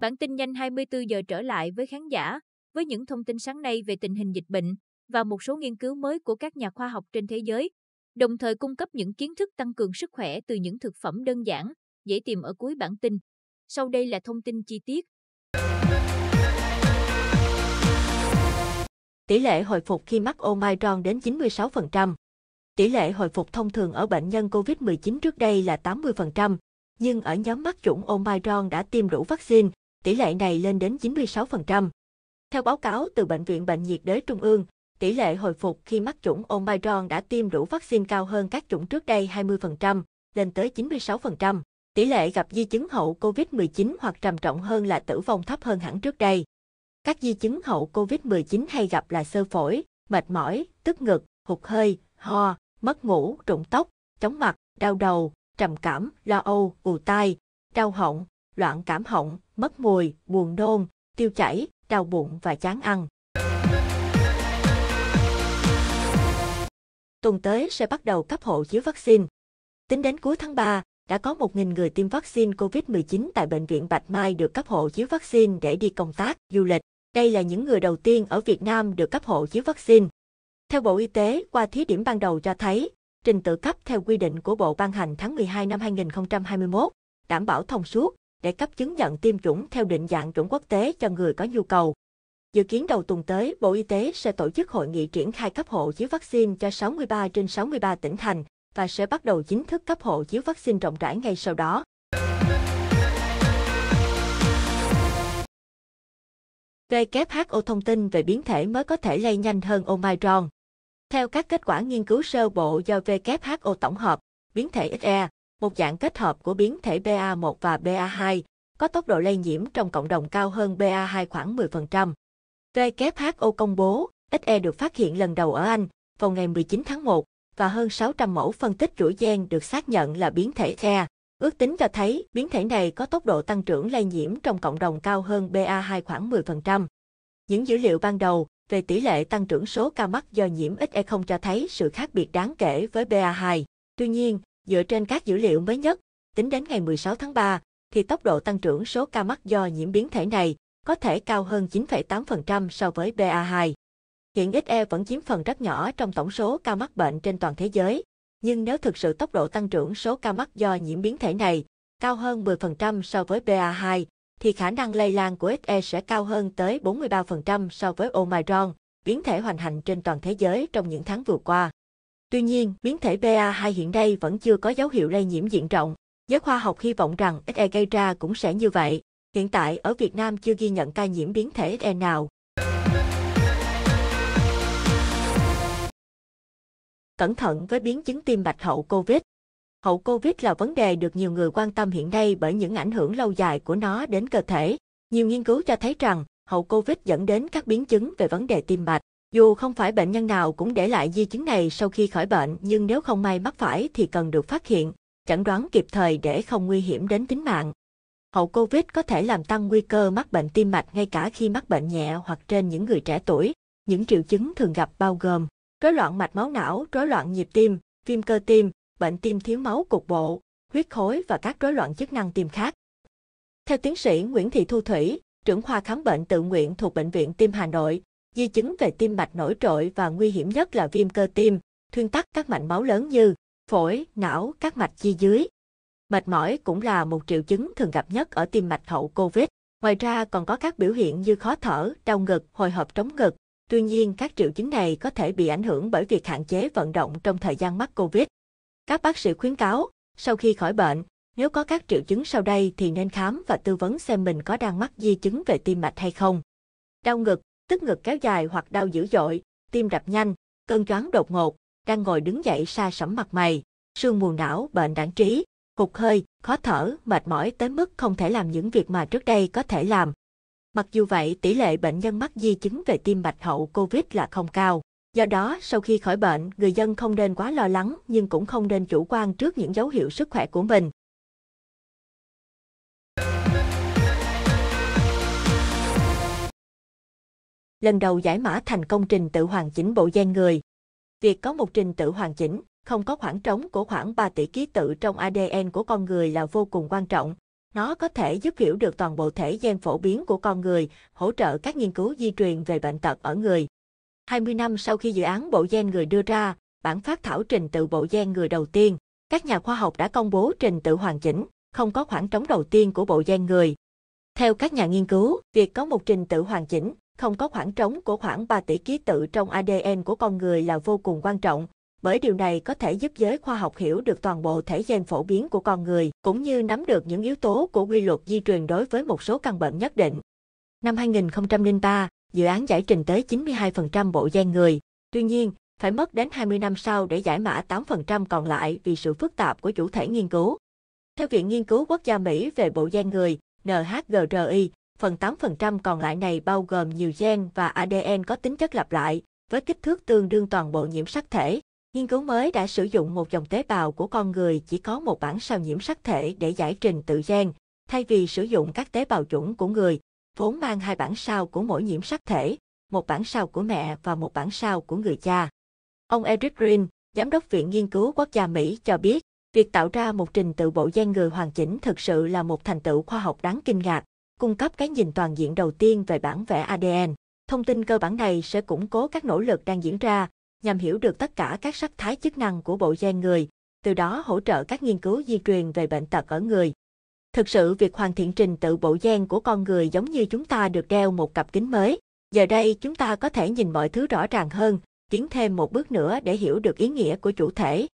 Bản tin nhanh 24 giờ trở lại với khán giả với những thông tin sáng nay về tình hình dịch bệnh và một số nghiên cứu mới của các nhà khoa học trên thế giới, đồng thời cung cấp những kiến thức tăng cường sức khỏe từ những thực phẩm đơn giản, dễ tìm ở cuối bản tin. Sau đây là thông tin chi tiết. Tỷ lệ hồi phục khi mắc Omicron đến 96%. Tỷ lệ hồi phục thông thường ở bệnh nhân COVID-19 trước đây là 80%, nhưng ở nhóm mắc chủng Omicron đã tiêm đủ vaccine, tỷ lệ này lên đến 96%. Theo báo cáo từ Bệnh viện Bệnh nhiệt đới Trung ương, tỷ lệ hồi phục khi mắc chủng Omicron đã tiêm đủ vaccine cao hơn các chủng trước đây 20%, lên tới 96%. Tỷ lệ gặp di chứng hậu COVID-19 hoặc trầm trọng hơn là tử vong thấp hơn hẳn trước đây. Các di chứng hậu COVID-19 hay gặp là sơ phổi, mệt mỏi, tức ngực, hụt hơi, ho, mất ngủ, rụng tóc, chóng mặt, đau đầu, trầm cảm, lo âu, ù tai, đau họng, loạn cảm họng, mất mùi, buồn nôn, tiêu chảy, đau bụng và chán ăn. Tuần tới sẽ bắt đầu cấp hộ chiếu vaccine. Tính đến cuối tháng 3, đã có 1.000 người tiêm vaccine COVID-19 tại Bệnh viện Bạch Mai được cấp hộ chiếu vaccine để đi công tác, du lịch. Đây là những người đầu tiên ở Việt Nam được cấp hộ chiếu vaccine. Theo Bộ Y tế, qua thí điểm ban đầu cho thấy, trình tự cấp theo quy định của Bộ ban hành tháng 12 năm 2021, đảm bảo thông suốt, để cấp chứng nhận tiêm chủng theo định dạng chuẩn quốc tế cho người có nhu cầu. Dự kiến đầu tuần tới, Bộ Y tế sẽ tổ chức hội nghị triển khai cấp hộ chiếu vaccine cho 63 trên 63 tỉnh thành và sẽ bắt đầu chính thức cấp hộ chiếu vaccine rộng rãi ngay sau đó. WHO thông tin về biến thể mới có thể lây nhanh hơn Omicron. Theo các kết quả nghiên cứu sơ bộ do WHO tổng hợp, biến thể XE một dạng kết hợp của biến thể BA1 và BA2, có tốc độ lây nhiễm trong cộng đồng cao hơn BA2 khoảng 10%. WHO công bố, XE được phát hiện lần đầu ở Anh vào ngày 19 tháng 1 và hơn 600 mẫu phân tích rủi gen được xác nhận là biến thể XE. Ước tính cho thấy biến thể này có tốc độ tăng trưởng lây nhiễm trong cộng đồng cao hơn BA2 khoảng 10%. Những dữ liệu ban đầu về tỷ lệ tăng trưởng số ca mắc do nhiễm XE không cho thấy sự khác biệt đáng kể với BA2. Tuy nhiên, Dựa trên các dữ liệu mới nhất, tính đến ngày 16 tháng 3, thì tốc độ tăng trưởng số ca mắc do nhiễm biến thể này có thể cao hơn 9,8% so với BA2. Hiện XE vẫn chiếm phần rất nhỏ trong tổng số ca mắc bệnh trên toàn thế giới, nhưng nếu thực sự tốc độ tăng trưởng số ca mắc do nhiễm biến thể này cao hơn 10% so với BA2, thì khả năng lây lan của XE sẽ cao hơn tới 43% so với Omicron, biến thể hoành hành trên toàn thế giới trong những tháng vừa qua. Tuy nhiên, biến thể BA2 hiện nay vẫn chưa có dấu hiệu lây nhiễm diện rộng. Giới khoa học hy vọng rằng XE gây ra cũng sẽ như vậy. Hiện tại ở Việt Nam chưa ghi nhận ca nhiễm biến thể XE nào. Cẩn thận với biến chứng tim mạch hậu COVID. Hậu COVID là vấn đề được nhiều người quan tâm hiện nay bởi những ảnh hưởng lâu dài của nó đến cơ thể. Nhiều nghiên cứu cho thấy rằng hậu COVID dẫn đến các biến chứng về vấn đề tim mạch. Dù không phải bệnh nhân nào cũng để lại di chứng này sau khi khỏi bệnh, nhưng nếu không may mắc phải thì cần được phát hiện, chẩn đoán kịp thời để không nguy hiểm đến tính mạng. Hậu COVID có thể làm tăng nguy cơ mắc bệnh tim mạch ngay cả khi mắc bệnh nhẹ hoặc trên những người trẻ tuổi. Những triệu chứng thường gặp bao gồm rối loạn mạch máu não, rối loạn nhịp tim, viêm cơ tim, bệnh tim thiếu máu cục bộ, huyết khối và các rối loạn chức năng tim khác. Theo tiến sĩ Nguyễn Thị Thu Thủy, trưởng khoa khám bệnh tự nguyện thuộc Bệnh viện Tim Hà Nội, Di chứng về tim mạch nổi trội và nguy hiểm nhất là viêm cơ tim, thuyên tắc các mạch máu lớn như phổi, não, các mạch chi dưới. Mệt mỏi cũng là một triệu chứng thường gặp nhất ở tim mạch hậu COVID. Ngoài ra còn có các biểu hiện như khó thở, đau ngực, hồi hộp trống ngực. Tuy nhiên, các triệu chứng này có thể bị ảnh hưởng bởi việc hạn chế vận động trong thời gian mắc COVID. Các bác sĩ khuyến cáo, sau khi khỏi bệnh, nếu có các triệu chứng sau đây thì nên khám và tư vấn xem mình có đang mắc di chứng về tim mạch hay không. Đau ngực, tức ngực kéo dài hoặc đau dữ dội, tim đập nhanh, cơn choáng đột ngột, đang ngồi đứng dậy xa sẩm mặt mày, sương mù não bệnh đản trí, hụt hơi, khó thở, mệt mỏi tới mức không thể làm những việc mà trước đây có thể làm. Mặc dù vậy, tỷ lệ bệnh nhân mắc di chứng về tim mạch hậu COVID là không cao. Do đó, sau khi khỏi bệnh, người dân không nên quá lo lắng nhưng cũng không nên chủ quan trước những dấu hiệu sức khỏe của mình. lần đầu giải mã thành công trình tự hoàn chỉnh bộ gen người. Việc có một trình tự hoàn chỉnh, không có khoảng trống của khoảng 3 tỷ ký tự trong ADN của con người là vô cùng quan trọng. Nó có thể giúp hiểu được toàn bộ thể gen phổ biến của con người, hỗ trợ các nghiên cứu di truyền về bệnh tật ở người. 20 năm sau khi dự án bộ gen người đưa ra, bản phát thảo trình tự bộ gen người đầu tiên, các nhà khoa học đã công bố trình tự hoàn chỉnh, không có khoảng trống đầu tiên của bộ gen người. Theo các nhà nghiên cứu, việc có một trình tự hoàn chỉnh không có khoảng trống của khoảng 3 tỷ ký tự trong ADN của con người là vô cùng quan trọng, bởi điều này có thể giúp giới khoa học hiểu được toàn bộ thể gen phổ biến của con người, cũng như nắm được những yếu tố của quy luật di truyền đối với một số căn bệnh nhất định. Năm 2003, dự án giải trình tới 92% bộ gen người. Tuy nhiên, phải mất đến 20 năm sau để giải mã 8% còn lại vì sự phức tạp của chủ thể nghiên cứu. Theo Viện Nghiên cứu Quốc gia Mỹ về bộ gen người, NHGRI, Phần 8% còn lại này bao gồm nhiều gen và ADN có tính chất lặp lại, với kích thước tương đương toàn bộ nhiễm sắc thể. Nghiên cứu mới đã sử dụng một dòng tế bào của con người chỉ có một bản sao nhiễm sắc thể để giải trình tự gen, thay vì sử dụng các tế bào chủng của người, vốn mang hai bản sao của mỗi nhiễm sắc thể, một bản sao của mẹ và một bản sao của người cha. Ông Eric Green, Giám đốc Viện Nghiên cứu Quốc gia Mỹ cho biết, việc tạo ra một trình tự bộ gen người hoàn chỉnh thực sự là một thành tựu khoa học đáng kinh ngạc cung cấp cái nhìn toàn diện đầu tiên về bản vẽ ADN. Thông tin cơ bản này sẽ củng cố các nỗ lực đang diễn ra nhằm hiểu được tất cả các sắc thái chức năng của bộ gen người, từ đó hỗ trợ các nghiên cứu di truyền về bệnh tật ở người. Thực sự việc hoàn thiện trình tự bộ gen của con người giống như chúng ta được đeo một cặp kính mới. Giờ đây chúng ta có thể nhìn mọi thứ rõ ràng hơn, tiến thêm một bước nữa để hiểu được ý nghĩa của chủ thể,